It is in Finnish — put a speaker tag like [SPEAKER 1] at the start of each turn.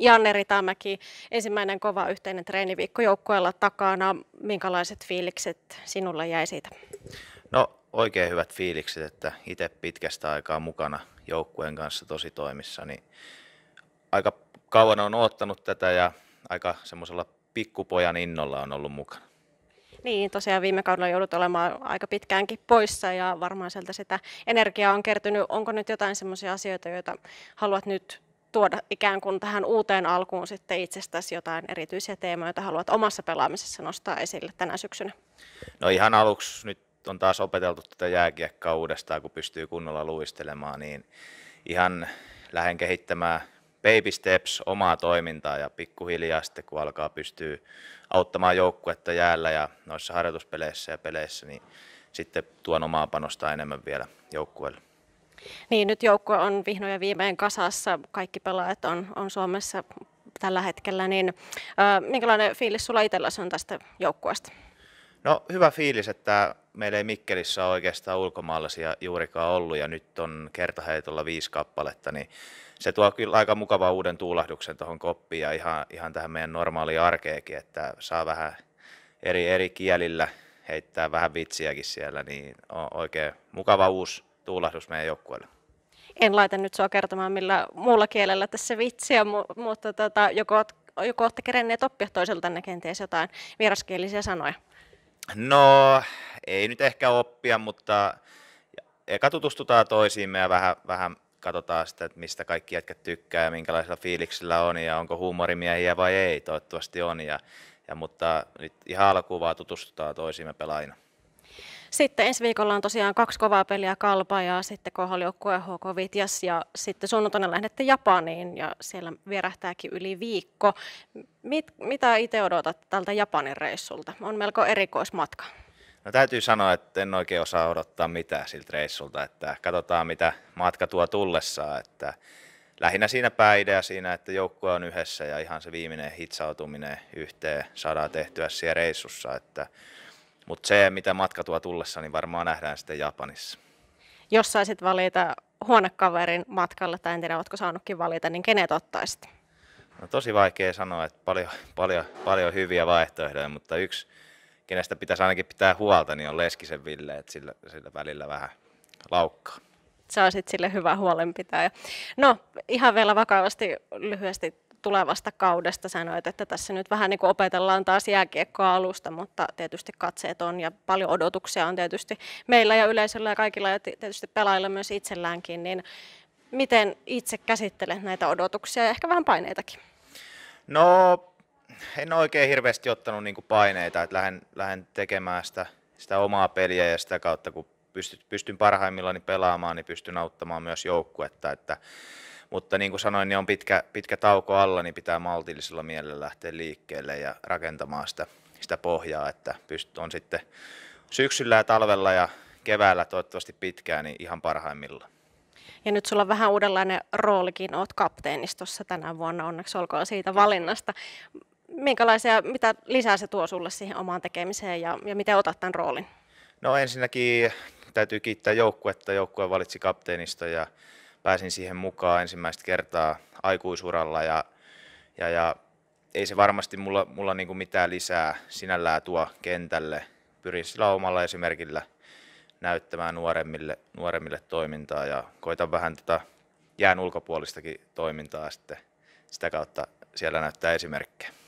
[SPEAKER 1] Janne Ritamäki, ensimmäinen kova yhteinen treeniviikko joukkueella takana. Minkälaiset fiilikset sinulle jäi siitä?
[SPEAKER 2] No oikein hyvät fiilikset, että itse pitkästä aikaa mukana joukkueen kanssa tosi toimissa, niin aika kauan on ottanut tätä ja aika semmoisella pikkupojan innolla on ollut mukana.
[SPEAKER 1] Niin, tosiaan viime kaudella joudut olemaan aika pitkäänkin poissa ja varmaan sieltä sitä energiaa on kertynyt. Onko nyt jotain semmoisia asioita, joita haluat nyt tuoda ikään kuin tähän uuteen alkuun sitten itsestäsi jotain erityisiä teemoja, joita haluat omassa pelaamisessa nostaa esille tänä syksynä?
[SPEAKER 2] No ihan aluksi nyt on taas opeteltu tätä jääkiekkaa uudestaan, kun pystyy kunnolla luistelemaan, niin ihan lähden kehittämään baby steps omaa toimintaa ja pikkuhiljaa sitten kun alkaa pystyä auttamaan joukkuetta jäällä ja noissa harjoituspeleissä ja peleissä, niin sitten tuon omaa panosta enemmän vielä joukkueelle.
[SPEAKER 1] Niin, nyt joukko on vihdoin ja viimein kasassa. Kaikki pelaajat on, on Suomessa tällä hetkellä. Niin, äh, minkälainen fiilis sulla itselläsi on tästä joukkueesta?
[SPEAKER 2] No hyvä fiilis, että meillä ei Mikkelissä ole oikeastaan ulkomaalaisia juurikaan ollut ja nyt on kertaheitolla viisi kappaletta, niin se tuo kyllä aika mukavaa uuden tuulahduksen tuohon koppiin ja ihan, ihan tähän meidän normaaliin arkeekin, että saa vähän eri, eri kielillä heittää vähän vitsiäkin siellä, niin on oikein mukava uusi tuulahdus meidän joukkueelle.
[SPEAKER 1] En laita nyt sua kertomaan millä muulla kielellä tässä vitsiä, mutta tota, joko, joko olette kerenneet oppia toiseltanne kenties jotain vieraskielisiä sanoja?
[SPEAKER 2] No, ei nyt ehkä oppia, mutta eka tutustutaan toisiimme ja vähän, vähän katsotaan sitä, että mistä kaikki jätkät tykkää ja minkälaisella fiiliksellä on ja onko huumorimiehiä vai ei, toivottavasti on. Ja, ja mutta nyt ihan alkuun vaan tutustutaan toisiimme pelaajina.
[SPEAKER 1] Sitten ensi viikolla on tosiaan kaksi kovaa peliä Kalpa ja sitten KHL-joukkue HK Vitjas ja sitten sunnuntaina lähdette Japaniin ja siellä vierähtääkin yli viikko. Mit, mitä itse odotat tältä Japanin reissulta? On melko
[SPEAKER 2] erikoismatka. No täytyy sanoa, että en oikein osaa odottaa mitään siltä reissulta, että katsotaan mitä matka tuo tullessaan, että lähinnä siinä pääidea siinä, että joukkue on yhdessä ja ihan se viimeinen hitsautuminen yhteen saadaan tehtyä siellä reissussa, että mutta se, mitä matka tuo tullessa, niin varmaan nähdään sitten Japanissa.
[SPEAKER 1] Jos saisit valita huonekaverin matkalla, tai en tiedä, oletko saanutkin valita, niin kenet ottaisit?
[SPEAKER 2] No, tosi vaikea sanoa, että paljon, paljon, paljon hyviä vaihtoehtoja, mutta yksi, kenestä pitäisi ainakin pitää huolta, niin on Leskisen Ville, että sillä, sillä välillä vähän laukkaa.
[SPEAKER 1] Sä olisit sille hyvä huolenpitäjä. No, ihan vielä vakavasti lyhyesti tulevasta kaudesta sanoit, että tässä nyt vähän niin kuin opetellaan taas jääkiekkoa alusta, mutta tietysti katseet on ja paljon odotuksia on tietysti meillä ja yleisöllä ja kaikilla ja tietysti pelaajilla myös itselläänkin, niin miten itse käsittelet näitä odotuksia ja ehkä vähän paineitakin?
[SPEAKER 2] No, en oikein hirveästi ottanut niin paineita, että lähden, lähden tekemään sitä, sitä omaa peliä ja sitä kautta, kun pystyn parhaimmillaan pelaamaan, niin pystyn auttamaan myös joukkuetta. Että mutta niin kuin sanoin, niin on pitkä, pitkä tauko alla, niin pitää maltillisella mielellä lähteä liikkeelle ja rakentamaan sitä, sitä pohjaa, että pystyt on sitten syksyllä ja talvella ja keväällä toivottavasti pitkään niin ihan parhaimmillaan.
[SPEAKER 1] Ja nyt sulla on vähän uudenlainen roolikin, oot kapteenistossa tänä vuonna, onneksi olkoon siitä valinnasta. Minkälaisia, mitä lisää se tuo sulle siihen omaan tekemiseen ja, ja miten otat tämän roolin?
[SPEAKER 2] No ensinnäkin täytyy kiittää joukkuetta, joukkue valitsi kapteenista ja pääsin siihen mukaan ensimmäistä kertaa aikuisuralla ja, ja, ja ei se varmasti mulla, mulla niin kuin mitään lisää sinällään tuo kentälle. Pyrin sillä omalla esimerkillä näyttämään nuoremmille, nuoremmille toimintaa ja koitan vähän tätä tota jään ulkopuolistakin toimintaa sitten sitä kautta siellä näyttää esimerkkejä.